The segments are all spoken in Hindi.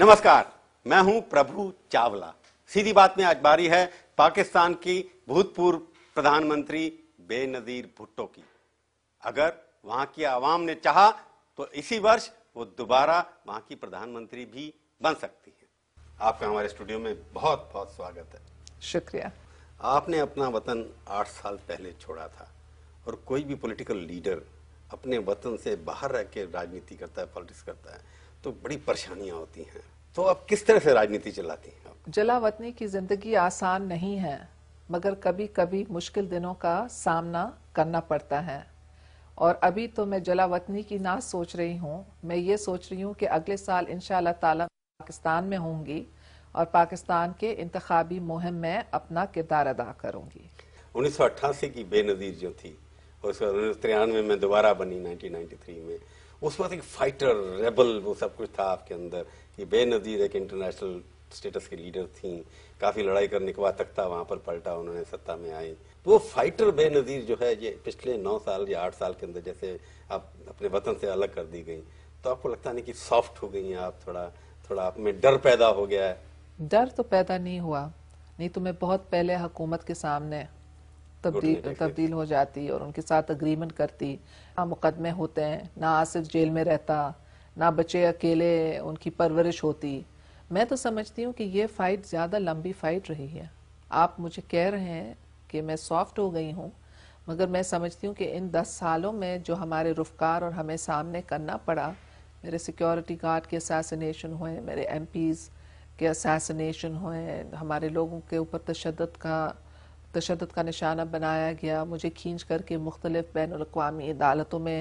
नमस्कार मैं हूं प्रभु चावला सीधी बात में आज बारी है पाकिस्तान की भूतपूर्व प्रधानमंत्री बेनजीर भुट्टो की अगर वहां की आवाम ने चाहा तो इसी वर्ष वो दोबारा वहां की प्रधानमंत्री भी बन सकती है आपका हमारे स्टूडियो में बहुत बहुत स्वागत है शुक्रिया आपने अपना वतन आठ साल पहले छोड़ा था और कोई भी पॉलिटिकल लीडर अपने वतन से बाहर रह के राजनीति करता है पॉलिटिक्स करता है तो बड़ी परेशानियां होती हैं तो आप किस तरह से राजनीति चलाती हैं जलावतनी की जिंदगी आसान नहीं है मगर कभी कभी मुश्किल दिनों का सामना करना पड़ता है और अभी तो मैं जलावतनी की ना सोच रही हूँ मैं ये सोच रही हूँ कि अगले साल इन ताला पाकिस्तान में होंगी और पाकिस्तान के इंतबी मुहिम में अपना किरदार अदा करूँगी उन्नीस की बेनज़ीर जो थी और तिरानवे में दोबारा बनी 1993 में उस वक्त एक फाइटर रेबल वो सब कुछ था आपके अंदर ये बेनजीर एक इंटरनेशनल स्टेटस की लीडर थी काफी लड़ाई करने के बाद था वहां पर पलटा उन्होंने सत्ता में आई तो वो फाइटर बेनजीर जो है ये पिछले नौ साल या आठ साल के अंदर जैसे आप अपने वतन से अलग कर दी गई तो आपको लगता नहीं कि सॉफ्ट हो गई है आप थोड़ा थोड़ा आप में डर पैदा हो गया है डर तो पैदा नहीं हुआ नहीं तो मैं बहुत पहले हुकूमत के सामने तब्दील तब्दील हो जाती और उनके साथ अग्रीमेंट करती ना मुकदमे होते हैं ना आसिफ जेल में रहता ना बच्चे अकेले उनकी परवरिश होती मैं तो समझती हूँ कि ये फ़ाइट ज़्यादा लंबी फ़ाइट रही है आप मुझे कह रहे हैं कि मैं सॉफ्ट हो गई हूँ मगर मैं समझती हूँ कि इन दस सालों में जो हमारे रुफकार और हमें सामने करना पड़ा मेरे सिक्योरिटी गार्ड के असैसिनेशन हुए मेरे एम के असैसिनेशन हुए हमारे लोगों के ऊपर तशद का છટત કા નિશાન બનાયા ગયા મુજે કીંચ કરકે મુખતલફ બેનુલકવામી ઇદાલતો મે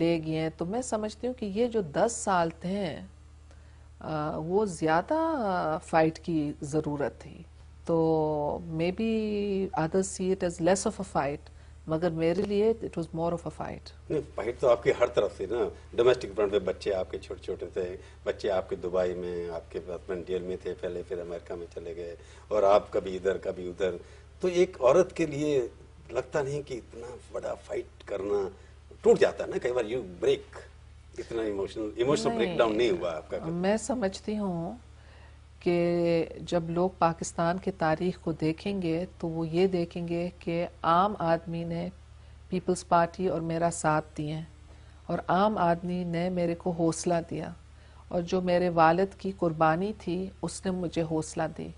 લે ગઈ હે તો મે સમજતી હું કે યે જો 10 સાલ તે હે વો જ્યાદા ફાઈટ કી જરૂરત થી તો maybe other seat has less of a fight મગર મેરે લિયે it was more of a fight fight તો આપકી હર તરફ થી ના ડોમેસ્ટિક ફ્રન્ટ મે બચ્ચે આપકે છોટે છોટે تھے બચ્ચે આપકે દુબઈ મે આપકે પરન્ટિયલ મે تھے પહેલે ફિર અમેરિકા મે ચલે ગયા ઓર આપ કભી इधर કભી ઉધર तो एक औरत के लिए लगता नहीं कि इतना बड़ा फाइट करना टूट जाता है ना कई बार यू ब्रेक इतना इमोशनल इमोशनल ब्रेकडाउन नहीं हुआ आपका कर? मैं समझती हूँ कि जब लोग पाकिस्तान की तारीख को देखेंगे तो वो ये देखेंगे कि आम आदमी ने पीपल्स पार्टी और मेरा साथ दिए और आम आदमी ने मेरे को हौसला दिया और जो मेरे वालद की कुर्बानी थी उसने मुझे हौसला दी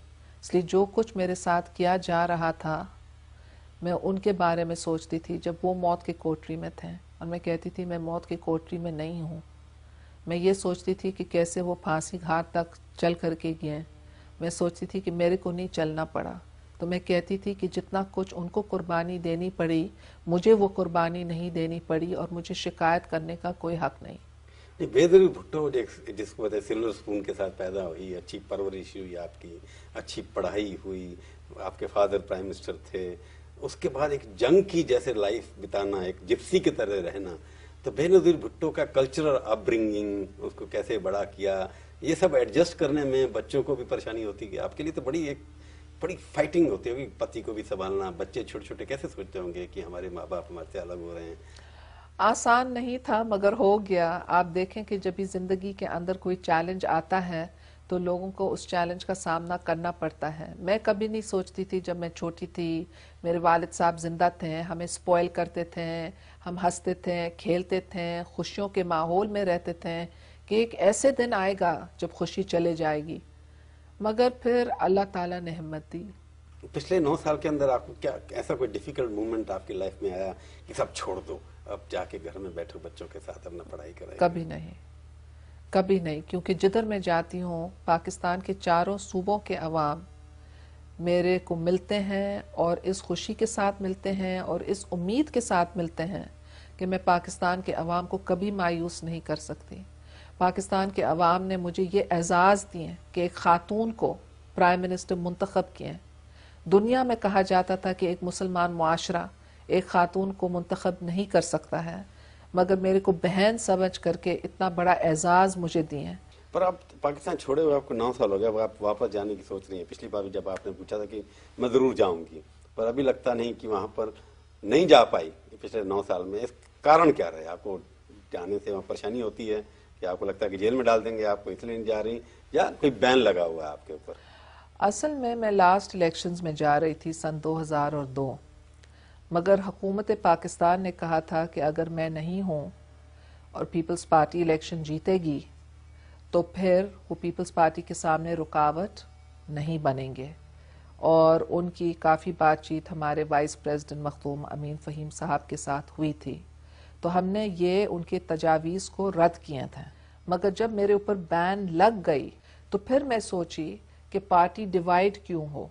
इसलिए जो कुछ मेरे साथ किया जा रहा था मैं उनके बारे में सोचती थी जब वो मौत के कोटरी में थे और मैं कहती थी मैं मौत के कोटरी में नहीं हूँ मैं ये सोचती थी कि कैसे वो फांसी घाट तक चल करके गए मैं सोचती थी कि मेरे को नहीं चलना पड़ा तो मैं कहती थी कि जितना कुछ उनको कुर्बानी देनी पड़ी मुझे वो कुर्बानी नहीं देनी पड़ी और मुझे शिकायत करने का कोई हक नहीं नहीं बेदरी भुट्टो जिसको बताए सिल्वर स्पून के साथ पैदा हुई अच्छी परवरिश हुई आपकी अच्छी पढ़ाई हुई आपके फादर प्राइम मिनिस्टर थे उसके बाद एक जंग की जैसे लाइफ बिताना एक जिप्सी की तरह रहना तो बेनजीर भुट्टो का कल्चरल अपब्रिंगिंग उसको कैसे बड़ा किया ये सब एडजस्ट करने में बच्चों को भी परेशानी होती है आपके लिए तो बड़ी एक बड़ी फाइटिंग होती होगी पति को भी संभालना बच्चे छोटे छोटे कैसे सोचते होंगे कि हमारे माँ बाप हमारे से अलग हो रहे हैं आसान नहीं था मगर हो गया आप देखें कि जब भी ज़िंदगी के अंदर कोई चैलेंज आता है तो लोगों को उस चैलेंज का सामना करना पड़ता है मैं कभी नहीं सोचती थी जब मैं छोटी थी मेरे वालिद साहब ज़िंदा थे हमें स्पॉयल करते थे हम हंसते थे खेलते थे खुशियों के माहौल में रहते थे कि एक ऐसे दिन आएगा जब खुशी चले जाएगी मगर फिर अल्लाह ताला ने हिम्मत दी पिछले नौ साल के अंदर आपको क्या ऐसा कोई डिफिकल्ट मोमेंट आपकी लाइफ में आया कि सब छोड़ दो अब जाके घर में बैठो बच्चों के साथ अपना पढ़ाई करें कभी नहीं कभी नहीं क्योंकि जिधर मैं जाती हूँ पाकिस्तान के चारों सूबों के अवाम मेरे को मिलते हैं और इस खुशी के साथ मिलते हैं और इस उम्मीद के साथ मिलते हैं कि मैं पाकिस्तान के अवाम को कभी मायूस नहीं कर सकती पाकिस्तान के अवाम ने मुझे ये एजाज़ दिए कि एक खातून को प्राइम मिनिस्टर मुंतखब किए दुनिया में कहा जाता था कि एक मुसलमान माशरा एक खातून को मंतखब नहीं कर सकता है मगर मेरे को बहन समझ करके इतना बड़ा एजाज मुझे दिए पर आप पाकिस्तान छोड़े हुए आपको नौ साल हो गया अब आप वापस जाने की सोच रही हैं पिछली बार भी जब आपने पूछा था कि मैं ज़रूर जाऊंगी पर अभी लगता नहीं कि वहाँ पर नहीं जा पाई पिछले नौ साल में इस कारण क्या रहे आपको जाने से वहाँ परेशानी होती है कि आपको लगता है कि जेल में डाल देंगे आपको इसलिए नहीं जा रही या कोई बैन लगा हुआ है आपके ऊपर असल में मैं लास्ट इलेक्शन में जा रही थी सन दो दो मगर हकूमत पाकिस्तान ने कहा था कि अगर मैं नहीं हूँ और पीपल्स पार्टी इलेक्शन जीतेगी तो फिर वो पीपल्स पार्टी के सामने रुकावट नहीं बनेंगे और उनकी काफ़ी बातचीत हमारे वाइस प्रेसिडेंट मखदूम अमीन फ़हीम साहब के साथ हुई थी तो हमने ये उनके तजावीज़ को रद्द किए थे मगर जब मेरे ऊपर बैन लग गई तो फिर मैं सोची कि पार्टी डिवाइड क्यों हो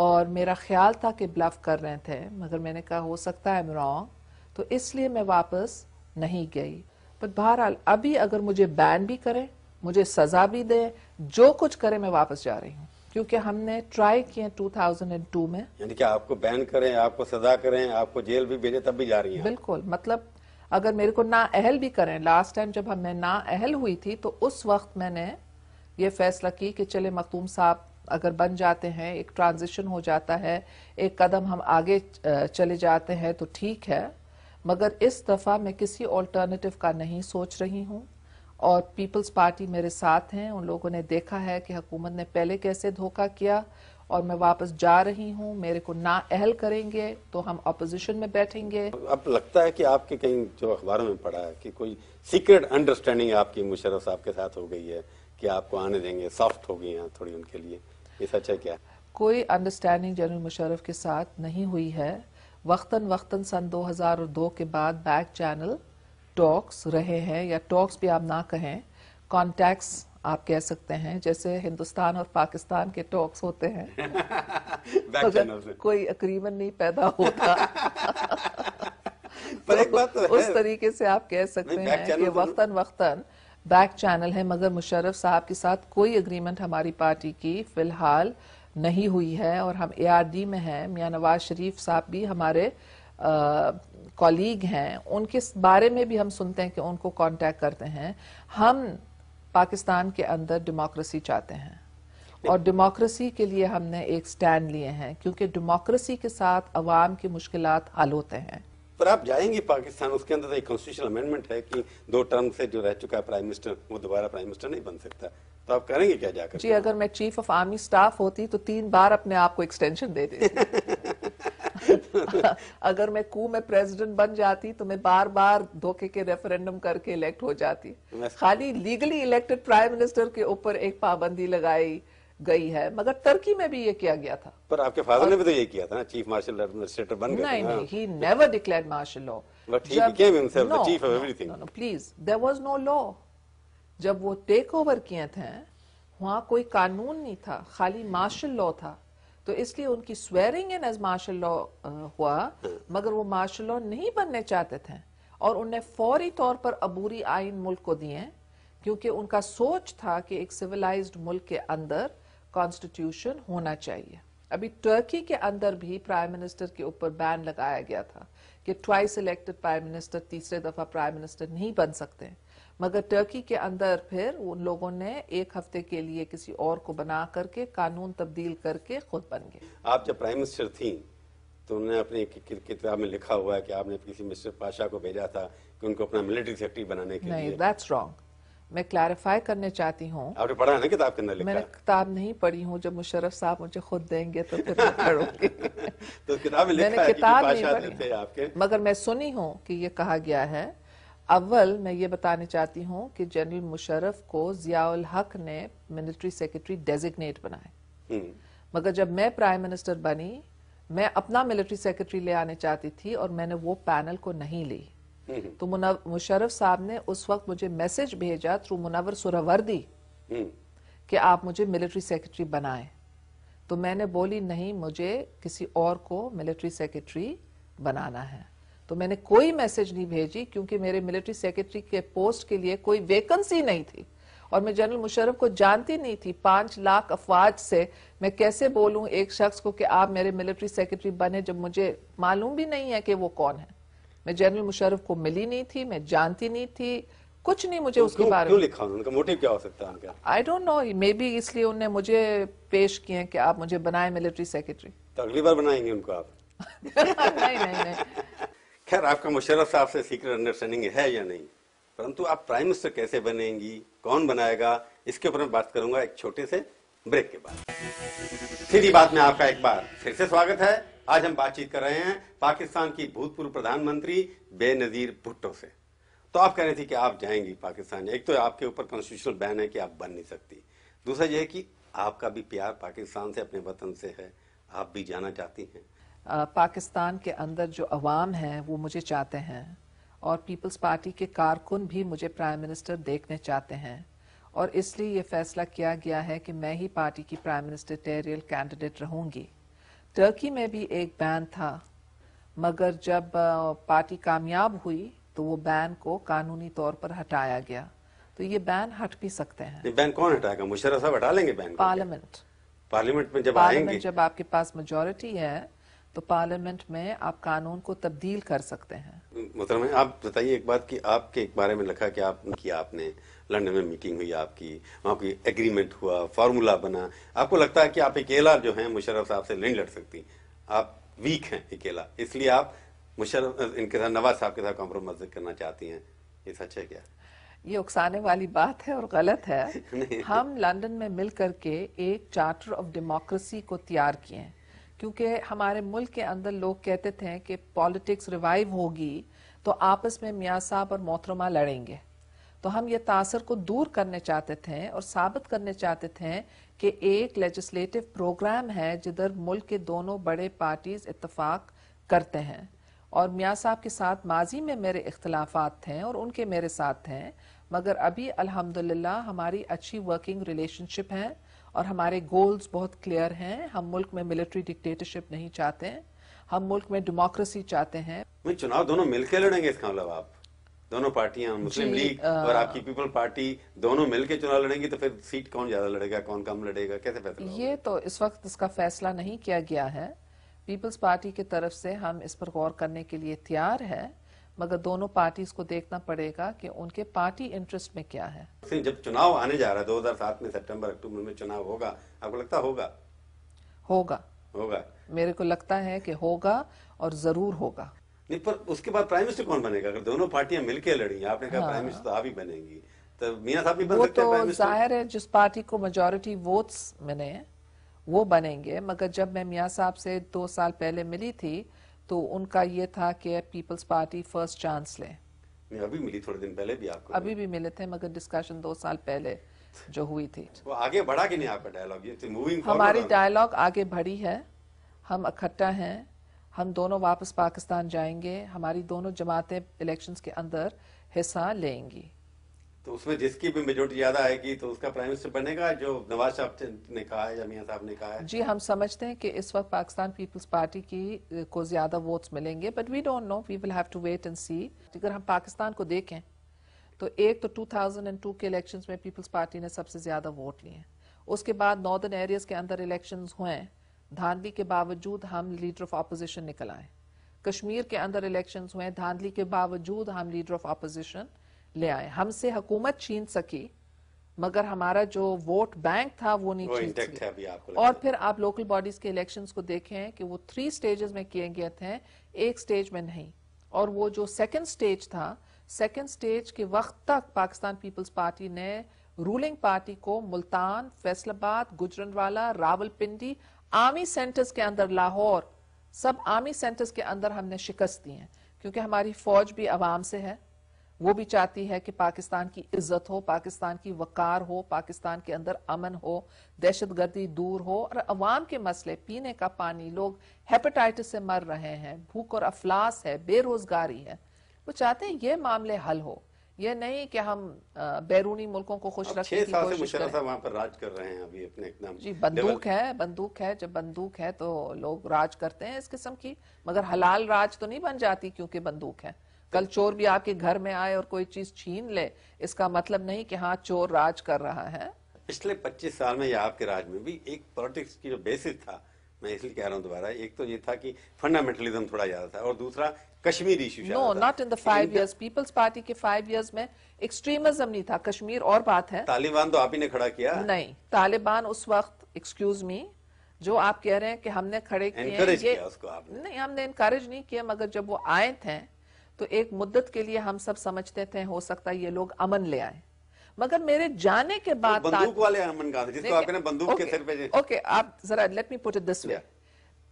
और मेरा ख्याल था कि ब्लफ कर रहे थे मगर मैंने कहा हो सकता है रॉन्ग तो इसलिए मैं वापस नहीं गई बट बहरहाल अभी अगर मुझे बैन भी करें मुझे सजा भी दें जो कुछ करें मैं वापस जा रही हूँ क्योंकि हमने ट्राई किए 2002 में यानी कि आपको बैन करें आपको सजा करें आपको जेल भी भेजे तब भी जा रही है बिल्कुल मतलब अगर मेरे को ना अहल भी करें लास्ट टाइम जब हमें ना अहल हुई थी तो उस वक्त मैंने ये फैसला की कि चले मखतूम साहब अगर बन जाते हैं एक ट्रांजिशन हो जाता है एक कदम हम आगे चले जाते हैं तो ठीक है मगर इस दफ़ा मैं किसी ऑल्टरनेटिव का नहीं सोच रही हूँ और पीपल्स पार्टी मेरे साथ हैं उन लोगों ने देखा है कि हुकूमत ने पहले कैसे धोखा किया और मैं वापस जा रही हूँ मेरे को ना अहल करेंगे तो हम अपोजिशन में बैठेंगे अब लगता है कि आपके कहीं जो अखबारों में पढ़ा है कि कोई सीक्रेट अंडरस्टैंडिंग आपकी मुशरफ साहब के साथ हो गई है कि आपको आने देंगे सॉफ्ट हो गई हैं थोड़ी उनके लिए ये सच है क्या कोई अंडरस्टैंडिंग जनरल मुशरफ के साथ नहीं हुई है वक्तन वक्तन सन 2002 के बाद बैक चैनल टॉक्स रहे हैं या टॉक्स भी आप ना कहें कॉन्टैक्ट्स आप कह सकते हैं जैसे हिंदुस्तान और पाकिस्तान के टॉक्स होते हैं तो से। कोई अक्रीमन नहीं पैदा होता पर तो एक बात तो उस तरीके से आप कह सकते हैं कि तो वक्तन, वक्तन बैक चैनल है मगर मुशर्रफ साहब के साथ कोई अग्रीमेंट हमारी पार्टी की फिलहाल नहीं हुई है और हम एआरडी में हैं मियाँ नवाज शरीफ साहब भी हमारे कॉलीग हैं उनके बारे में भी हम सुनते हैं कि उनको कांटेक्ट करते हैं हम पाकिस्तान के अंदर डेमोक्रेसी चाहते हैं और डेमोक्रेसी के लिए हमने एक स्टैंड लिए हैं क्योंकि डेमोक्रेसी के साथ अवाम की मुश्किल हल होते हैं पर आप जाएंगे पाकिस्तान उसके अंदर तो एक कॉन्स्टिट्यूशन अमेंडमेंट है कि दो टर्म से जो रह चुका है प्राइम मिनिस्टर वो दोबारा प्राइम मिनिस्टर नहीं बन सकता तो आप करेंगे क्या जाकर जी अगर मैं चीफ ऑफ आर्मी स्टाफ होती तो तीन बार अपने आप को एक्सटेंशन दे देती अगर मैं कू में प्रेसिडेंट बन जाती तो मैं बार बार धोखे के रेफरेंडम करके इलेक्ट हो जाती खाली लीगली इलेक्टेड प्राइम मिनिस्टर के ऊपर एक पाबंदी लगाई गई है मगर तुर्की में भी ये किया गया था पर आपके फादर ने भी तो ये किया था ना चीफ मार्शल एडमिनिस्ट्रेटर बन गए नहीं हाँ। नहीं he never declared martial law but he became himself the chief of everything no no please there was no law जब वो टेक ओवर किए थे वहां कोई कानून नहीं था खाली मार्शल लॉ था तो इसलिए उनकी swearing in as martial law हुआ हाँ। मगर वो मार्शल लॉ नहीं बनने चाहते थे और उन्हें फौरी तौर पर अबूरी आइन मुल्क को दिए क्योंकि उनका सोच था कि एक सिविलाइज्ड मुल्क के अंदर कॉन्स्टिट्यूशन होना चाहिए अभी टर्की के अंदर भी प्राइम मिनिस्टर के ऊपर बैन लगाया गया था कि ट्वाइस इलेक्टेड प्राइम मिनिस्टर तीसरे दफा प्राइम मिनिस्टर नहीं बन सकते मगर टर्की के अंदर फिर उन लोगों ने एक हफ्ते के लिए किसी और को बना करके कानून तब्दील करके खुद बन गए आप जब प्राइम मिनिस्टर थी तो उन्होंने अपनी किताब में लिखा हुआ है कि आपने किसी मिस्टर पाशा को भेजा था कि उनको अपना मिलिट्री सेक्रेटरी बनाने के नहीं, लिए दैट्स रॉन्ग मैं क्लैरिफाई करने चाहती हूँ मैंने किताब नहीं पढ़ी हूँ जब मुशरफ साहब मुझे खुद देंगे तो फिर मैं पढ़ूंगी तो किताब मैंने किताब नहीं पढ़ी आपके मगर मैं सुनी हूँ कि ये कहा गया है अव्वल मैं ये बताने चाहती हूँ कि जनरल मुशर्रफ को जियाउल हक ने मिलिट्री सेक्रेटरी डेजिग्नेट बनाए हम्म। मगर जब मैं प्राइम मिनिस्टर बनी मैं अपना मिलिट्री सेक्रेटरी ले आने चाहती थी और मैंने वो पैनल को नहीं ली हम्म। तो मुशरफ साहब ने उस वक्त मुझे मैसेज भेजा थ्रू मुनावर सुरावर्दी हम्म। कि आप मुझे मिलिट्री सेक्रेटरी बनाएं तो मैंने बोली नहीं मुझे किसी और को मिलिट्री सेक्रेटरी बनाना है तो मैंने कोई मैसेज नहीं भेजी क्योंकि मेरे मिलिट्री सेक्रेटरी के पोस्ट के लिए कोई वैकेंसी नहीं थी और मैं जनरल मुशरफ को जानती नहीं थी पांच लाख अफवाज से मैं कैसे बोलूं एक शख्स को कि आप मेरे मिलिट्री सेक्रेटरी बने जब मुझे मालूम भी नहीं है कि वो कौन है मैं जनरल मुशर्रफ को मिली नहीं थी मैं जानती नहीं थी कुछ नहीं मुझे तो उसके बारे में लिखा उनका मोटिव क्या हो सकता है I don't know maybe इसलिए उनने मुझे पेश किए कि आप मुझे बनाए मिलिट्री सेक्रेटरी तो अगली बार बनाएंगे उनको आप नहीं नहीं नहीं खैर आपका मुशर्रफ साहब से सीक्रेट अंडरस्टैंडिंग है या नहीं परंतु आप प्राइम मिनिस्टर कैसे बनेंगी कौन बनाएगा इसके ऊपर मैं बात करूंगा एक छोटे से ब्रेक के बाद फिर बात में आपका एक बार फिर से स्वागत है आज हम बातचीत कर रहे हैं पाकिस्तान की भूतपूर्व प्रधानमंत्री बेनजीर भुट्टो से तो आप कह रहे थे कि आप जाएंगी पाकिस्तान एक तो आपके ऊपर कॉन्स्टिट्यूशनल बैन है कि आप बन नहीं सकती दूसरा यह है कि आपका भी प्यार पाकिस्तान से अपने वतन से है आप भी जाना चाहती हैं पाकिस्तान के अंदर जो अवाम है वो मुझे चाहते हैं और पीपल्स पार्टी के कारकुन भी मुझे प्राइम मिनिस्टर देखने चाहते हैं और इसलिए ये फैसला किया गया है कि मैं ही पार्टी की प्राइम मिनिस्टर टेरियल कैंडिडेट रहूंगी टर्की में भी एक बैन था मगर जब पार्टी कामयाब हुई तो वो बैन को कानूनी तौर पर हटाया गया तो ये बैन हट भी सकते हैं बैन कौन हटाएगा मुशर्रफ साहब हटा लेंगे बैन पार्लियामेंट पार्लियामेंट में जब आएंगे जब आपके पास मेजोरिटी है तो पार्लियामेंट में आप कानून को तब्दील कर सकते हैं मतलब आप बताइए एक बात कि आपके एक बारे में लिखा कि आप की आपने लंदन में मीटिंग हुई आपकी वहाँ की एग्रीमेंट हुआ फार्मूला बना आपको लगता है कि आप अकेला जो है मुशर्रफ साहब से नहीं लड़ सकती आप वीक हैं अकेला इसलिए आप मुशर्रफ इनके साथ नवाज साहब के साथ कॉम्प्रोमाइज करना चाहती हैं ये सच है क्या ये उकसाने वाली बात है और गलत है हम लंदन में मिल करके एक चार्टर ऑफ डेमोक्रेसी को तैयार किए हैं क्योंकि हमारे मुल्क के अंदर लोग कहते थे कि पॉलिटिक्स रिवाइव होगी तो आपस में मियाँ साहब और मोहतरमा लड़ेंगे तो हम ये तासर को दूर करने चाहते थे और साबित करने चाहते थे कि एक लेजिस्लेटिव प्रोग्राम है जिधर मुल्क के दोनों बड़े पार्टीज इतफाक करते हैं और मियाँ साहब के साथ माजी में मेरे इख्तलाफात थे और उनके मेरे साथ हैं मगर अभी अल्हम्दुलिल्लाह हमारी अच्छी वर्किंग रिलेशनशिप है और हमारे गोल्स बहुत क्लियर हैं हम मुल्क में मिलिट्री डिक्टेटरशिप नहीं चाहते हम मुल्क में डेमोक्रेसी चाहते हैं चुनाव दोनों मिलकर लड़ेंगे इसका मतलब आप दोनों पार्टियां मुस्लिम लीग और आपकी पीपल पार्टी दोनों मिलकर चुनाव लड़ेंगी तो फिर सीट कौन ज्यादा लड़ेगा कौन कम लड़ेगा कैसे फैसला ये तो इस वक्त इसका फैसला नहीं किया गया है पीपल्स पार्टी की तरफ से हम इस पर गौर करने के लिए तैयार है मगर दोनों पार्टीज को देखना पड़ेगा कि उनके पार्टी इंटरेस्ट में क्या है जब चुनाव आने जा रहा है 2007 में सितंबर अक्टूबर में चुनाव होगा आपको लगता होगा होगा होगा मेरे को लगता है कि होगा और जरूर होगा नहीं पर उसके बाद प्राइम मिनिस्टर कौन बनेगा अगर दोनों पार्टियां मिलकर लड़ी आपने कहा हाँ। प्राइम मिनिस्टर तो आप ही बनेंगी तो मियाँ साहब भी बन सकते तो जाहिर है जिस पार्टी को मेजोरिटी वोट्स मिले वो बनेंगे मगर जब मैं मियाँ साहब से दो साल पहले मिली थी तो उनका ये था कि पीपल्स पार्टी फर्स्ट चांस लें अभी मिली थोड़े दिन पहले भी आपको अभी भी मिले थे मगर डिस्कशन दो साल पहले जो हुई थी वो आगे बढ़ा कि नहीं आपका डायलॉग ये मूविंग तो हमारी डायलॉग आगे बढ़ी है हम इकट्ठा हैं हम दोनों वापस पाकिस्तान जाएंगे हमारी दोनों जमातें इलेक्शंस के अंदर हिस्सा लेंगी तो उसमें जिसकी भी मेजोरिटी ज्यादा आएगी तो उसका प्राइम मिनिस्टर बनेगा जो नवाज साहब ने कहा है या मियां साहब ने कहा है जी हम समझते हैं कि इस वक्त पाकिस्तान पीपल्स पार्टी की को ज्यादा वोट्स मिलेंगे but we don't know we will have to wait and see अगर हम पाकिस्तान को देखें तो एक तो 2002 के इलेक्शन में पीपल्स पार्टी ने सबसे ज्यादा वोट लिए उसके बाद नॉर्दर्न एरियाज के अंदर इलेक्शन हुए धांधली के बावजूद हम लीडर ऑफ अपोजिशन निकल आए कश्मीर के अंदर इलेक्शन हुए धांधली के बावजूद हम लीडर ऑफ अपोजिशन ले आए हमसे हुकूमत छीन सकी मगर हमारा जो वोट बैंक था वो नहीं वो छीन है अभी आपको और फिर आप लोकल बॉडीज के इलेक्शंस को देखें कि वो थ्री स्टेजेस में किए गए थे एक स्टेज में नहीं और वो जो सेकंड स्टेज था सेकंड स्टेज के वक्त तक पाकिस्तान पीपल्स पार्टी ने रूलिंग पार्टी को मुल्तान फैसलाबाद गुजरनवाला रावलपिंडी आर्मी सेंटर्स के अंदर लाहौर सब आर्मी सेंटर्स के अंदर हमने शिकस्त दी है क्योंकि हमारी फौज भी आवाम से है वो भी चाहती है कि पाकिस्तान की इज्जत हो पाकिस्तान की वकार हो पाकिस्तान के अंदर अमन हो दहशतगर्दी दूर हो और अवाम के मसले पीने का पानी लोग हेपेटाइटिस से मर रहे हैं भूख और अफलास है बेरोजगारी है वो चाहते हैं ये मामले हल हो ये नहीं कि हम बैरूनी मुल्कों को खुश रखने की कोशिश करें वहां पर राज कर रहे हैं अभी अपने एकदम जी बंदूक है बंदूक है जब बंदूक है तो लोग राज करते हैं इस किस्म की मगर हलाल राज तो नहीं बन जाती क्योंकि बंदूक है कल चोर भी आपके घर में आए और कोई चीज छीन ले इसका मतलब नहीं कि हाँ चोर राज कर रहा है पिछले 25 साल में या आपके राज में भी एक पॉलिटिक्स की जो बेसिस था मैं इसलिए कह रहा हूँ दोबारा एक तो ये था कि फंडामेंटलिज्म थोड़ा ज्यादा था और दूसरा Kashmir issue no not in the five years Peoples Party के फाइव इयर्स में एक्सट्रीमिज्म नहीं था कश्मीर और बात है तालिबान तो आप ही ने खड़ा किया नहीं तालिबान उस वक्त एक्सक्यूज मी जो आप कह रहे हैं कि हमने खड़े किए ये उसको आपने नहीं हमने इनकरेज नहीं किया मगर जब वो आए थे तो एक मुद्दत के लिए हम सब समझते थे हो सकता है ये लोग अमन ले आए मगर मेरे जाने के बाद तो बंदूक वाले अमन जिसको आपने बंदूक okay, के सिर पे ओके आप जरा let me put it this way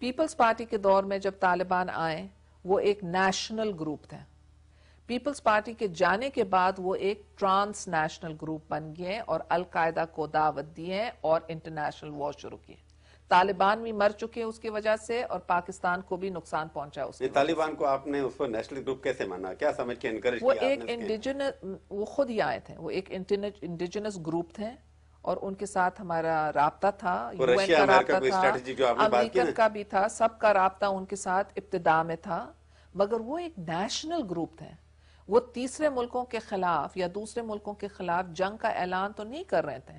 Peoples Party के दौर में जब तालिबान आए वो एक नेशनल ग्रुप थे पीपल्स पार्टी के जाने के बाद वो एक ट्रांस नेशनल ग्रुप बन गए और अलकायदा को दावत दिए और इंटरनेशनल वॉर शुरू किए तालिबान भी मर चुके हैं उसकी वजह से और पाकिस्तान को भी नुकसान पहुंचा उसके तालिबान को आपने उसको नेशनल ग्रुप कैसे माना क्या समझ के इनकरेज वो एक इंडिजिनस वो खुद ही आए थे वो एक इंडिजिनस ग्रुप थे और उनके साथ हमारा रबता था यूएन का रबता था अमेरिकन का भी था सबका रबता उनके साथ इब्तदा में था मगर वो एक नेशनल ग्रुप थे वो तीसरे मुल्कों के खिलाफ या दूसरे मुल्कों के खिलाफ जंग का ऐलान तो नहीं कर रहे थे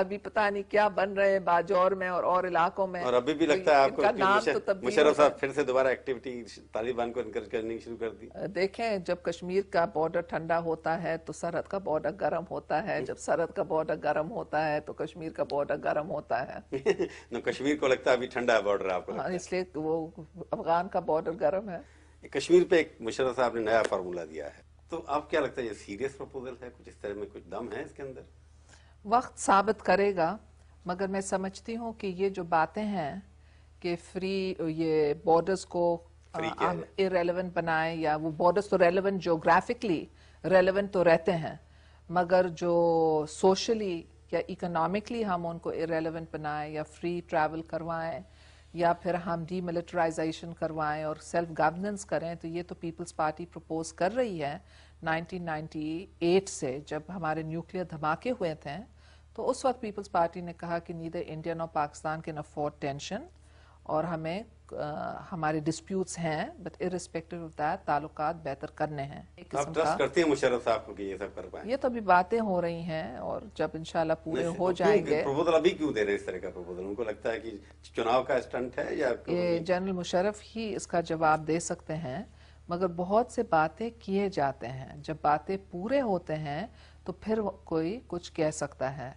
अभी पता नहीं क्या बन रहे हैं बाजौर में और और इलाकों में और अभी भी तो लगता है आपको नाम तो साहब फिर से दोबारा एक्टिविटी तालिबान को इनकरेज की शुरू कर दी देखें जब कश्मीर का बॉर्डर ठंडा होता है तो सरहद का बॉर्डर गर्म होता है जब सरहद का बॉर्डर गर्म होता है तो कश्मीर का बॉर्डर गर्म होता है कश्मीर को लगता है अभी ठंडा है बॉर्डर आपको हाँ, इसलिए तो वो अफगान का बॉर्डर गर्म है कश्मीर पे एक मुशरफ साहब ने नया फार्मूला दिया है तो आप क्या लगता है ये सीरियस प्रपोजल है कुछ इस तरह में कुछ दम है इसके अंदर वक्त साबित करेगा मगर मैं समझती हूँ कि ये जो बातें हैं कि फ्री ये बॉर्डर्स को इरेलीवेंट बनाएं या वो बॉर्डर्स तो रेलिवेंट जोग्राफिकली रेलेवेंट तो रहते हैं मगर जो सोशली या इकोनॉमिकली हम उनको इरेलीवेंट बनाएं या फ्री ट्रैवल करवाएं या फिर हम डीमिलिटराइजेशन करवाएं और सेल्फ गवर्नेंस करें तो ये तो पीपल्स पार्टी प्रपोज कर रही है 1998 से जब हमारे न्यूक्लियर धमाके हुए थे तो उस वक्त पीपल्स पार्टी ने कहा कि नीदर इंडियन और पाकिस्तान के अफोर्ड टेंशन और हमें आ, हमारे डिस्प्यूट्स हैं बट इरिस्पेक्टिव ऑफ दैट ताल्लुक बेहतर करने हैं करते हैं मुशरफ साहब को कि ये सब कर पाए ये तो अभी बातें हो रही हैं और जब इंशाल्लाह पूरे हो तो जाएंगे प्रपोजल अभी क्यों दे रहे हैं इस तरह का प्रपोजल उनको लगता है कि चुनाव का स्टंट है या ये जनरल मुशरफ ही इसका जवाब दे सकते हैं मगर बहुत से बातें किए जाते हैं जब बातें पूरे होते हैं तो फिर कोई कुछ कह सकता है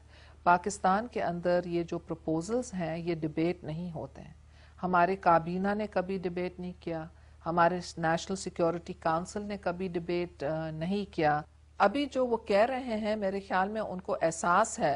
पाकिस्तान के अंदर ये जो प्रपोजल्स हैं ये डिबेट नहीं होते हैं हमारे काबीना ने कभी डिबेट नहीं किया हमारे नेशनल सिक्योरिटी काउंसिल ने कभी डिबेट नहीं किया अभी जो वो कह रहे हैं मेरे ख्याल में उनको एहसास है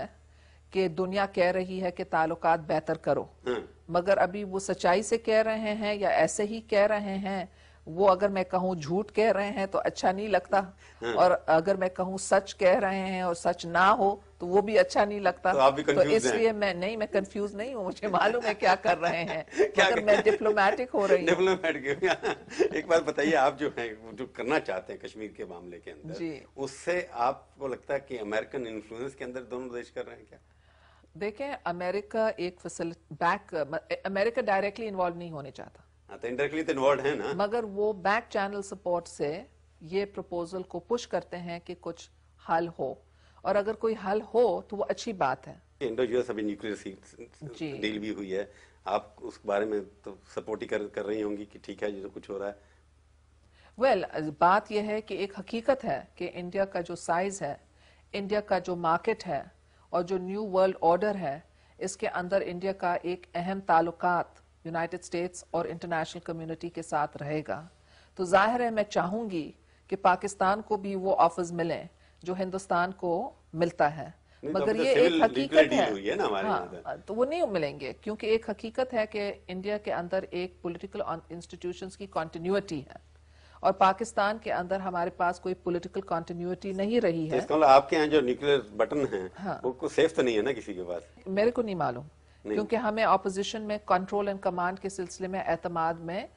कि दुनिया कह रही है कि ताल्लुक बेहतर करो हाँ। मगर अभी वो सच्चाई से कह रहे हैं या ऐसे ही कह रहे हैं वो अगर मैं कहूँ झूठ कह रहे हैं तो अच्छा नहीं लगता हाँ। और अगर मैं कहूँ सच कह रहे हैं और सच ना हो तो वो भी अच्छा नहीं लगता तो तो इसलिए मैं नहीं मैं कंफ्यूज नहीं हूँ मुझे मालूम है क्या कर रहे हैं क्या मगर मैं डिप्लोमेटिक हो रही डिप्लोमेटिक हाँ। एक बात बताइए आप जो है जो करना चाहते हैं कश्मीर के मामले के अंदर जी उससे आपको लगता है कि अमेरिकन इन्फ्लुएंस के अंदर दोनों देश कर रहे हैं क्या देखें अमेरिका एक facility back America directly involve नहीं होने चाहता हाँ, तो इंडायरेक्टली तो इन्वॉल्व है ना मगर वो बैक चैनल सपोर्ट से ये प्रपोजल को पुश करते हैं कि कुछ हल हो और अगर कोई हल हो तो वो अच्छी बात है इंडो यूएस अभी न्यूक्लियर डील भी हुई है आप उस बारे में तो सपोर्ट ही कर, कर रही होंगी कि ठीक है जो कुछ हो रहा है वेल well, बात यह है कि एक हकीकत है कि इंडिया का जो साइज है इंडिया का जो मार्केट है और जो न्यू वर्ल्ड ऑर्डर है इसके अंदर इंडिया का एक अहम ताल्लुकात यूनाइटेड स्टेट्स और इंटरनेशनल कम्युनिटी के साथ रहेगा तो जाहिर है मैं चाहूंगी कि पाकिस्तान को भी वो ऑफर्स मिले जो हिंदुस्तान को मिलता है तो मगर तो ये एक हकीकत है, है हाँ, तो वो नहीं मिलेंगे क्योंकि एक हकीकत है कि इंडिया के अंदर एक पॉलिटिकल इंस्टीट्यूशन की कॉन्टिन्यूटी है और पाकिस्तान के अंदर हमारे पास कोई पॉलिटिकल कॉन्टिन्यूटी नहीं रही है तो इसका मतलब आपके यहाँ जो न्यूक्लियर बटन है हाँ, वो सेफ तो नहीं है ना किसी के पास मेरे को नहीं मालूम क्योंकि हमें अपोजिशन में कंट्रोल एंड कमांड के सिलसिले में एतमाद में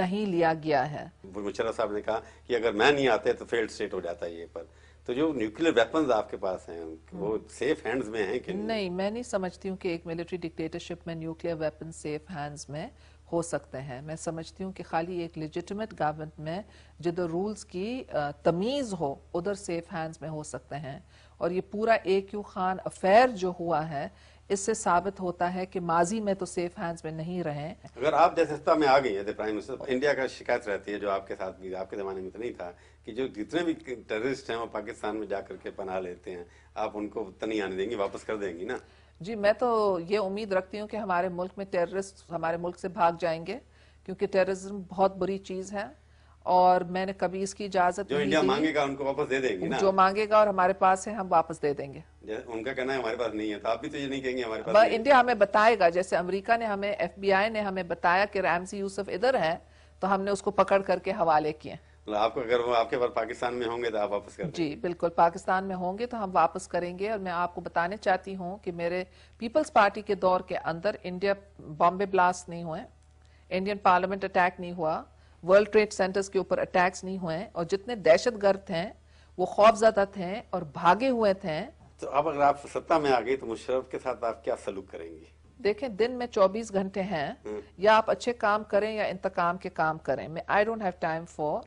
नहीं लिया गया है मुशरफ साहब ने कहा कि अगर मैं नहीं आते तो फेल्ड स्टेट हो जाता है ये पर तो जो न्यूक्लियर वेपन आपके पास हैं वो सेफ हम्म। हैंड्स में हैं कि नहीं? नहीं मैं नहीं समझती हूँ कि एक मिलिट्री डिक्टेटरशिप में न्यूक्लियर वेपन सेफ हैंड्स में हो सकते हैं मैं समझती हूँ कि खाली एक लिजिटमेट गवर्नमेंट में जिधर रूल्स की तमीज़ हो उधर सेफ हैंड्स में हो सकते हैं और ये पूरा ए क्यू खान अफेयर जो हुआ है इससे साबित होता है कि माजी में तो सेफ हैंड्स में नहीं रहे अगर आप जैसे सत्ता में आ गई है प्राइम मिनिस्टर इंडिया का शिकायत रहती है जो आपके साथ भी आपके जमाने में तो नहीं था कि जो जितने भी टेररिस्ट हैं वो पाकिस्तान में जा करके पना लेते हैं आप उनको नहीं आने देंगी वापस कर देंगी ना जी मैं तो ये उम्मीद रखती हूँ कि हमारे मुल्क में टेररिस्ट हमारे मुल्क से भाग जाएंगे क्योंकि टेररिज्म बहुत बुरी चीज़ है और मैंने कभी इसकी इजाजत जो इंडिया मांगेगा उनको वापस दे देंगे ना जो मांगेगा और हमारे पास है हम वापस दे देंगे उनका कहना है हमारे पास नहीं है तो आप भी तो ये नहीं कहेंगे हमारे पास इंडिया हमें बताएगा जैसे अमेरिका ने हमें एफबीआई ने हमें बताया कि रामसी यूसुफ इधर है तो हमने उसको पकड़ करके हवाले किए तो आपको अगर वो आपके पास पाकिस्तान में होंगे तो आप वापस करेंगे जी बिल्कुल पाकिस्तान में होंगे तो हम वापस करेंगे और मैं आपको बताने चाहती हूँ कि मेरे पीपल्स पार्टी के दौर के अंदर इंडिया बॉम्बे ब्लास्ट नहीं हुए इंडियन पार्लियामेंट अटैक नहीं हुआ वर्ल्ड ट्रेड सेंटर्स के ऊपर अटैक्स नहीं हुए और जितने दहशत गर्द हैं वो खौफजादा थे और भागे हुए थे तो अब अगर आप सत्ता में आ गई तो मुशरफ के साथ आप क्या सलूक करेंगे देखें दिन में 24 घंटे हैं हम्म। या आप अच्छे काम करें या इंतकाम के काम करें मैं I don't have time for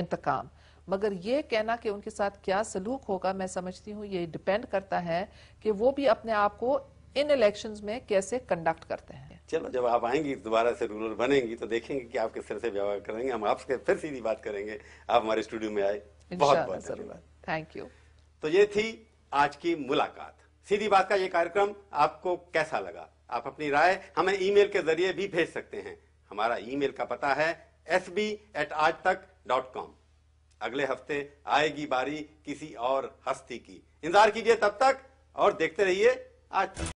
इंतकाम मगर ये कहना कि उनके साथ क्या सलूक होगा मैं समझती हूँ ये डिपेंड करता है कि वो भी अपने आप को इन इलेक्शंस में कैसे कंडक्ट करते हैं चलो जब आप आएंगी दोबारा से रूलर बनेंगी तो देखेंगे कि आप किस तरह से व्यवहार करेंगे हम आपसे फिर सीधी बात करेंगे आप हमारे स्टूडियो में आए बहुत बहुत धन्यवाद थैंक यू तो ये थी आज की मुलाकात सीधी बात का ये कार्यक्रम आपको कैसा लगा आप अपनी राय हमें ईमेल के जरिए भी भेज सकते हैं हमारा ईमेल का पता है एस बी एट आज तक डॉट कॉम अगले हफ्ते आएगी बारी किसी और हस्ती की इंतजार कीजिए तब तक और देखते रहिए आज तक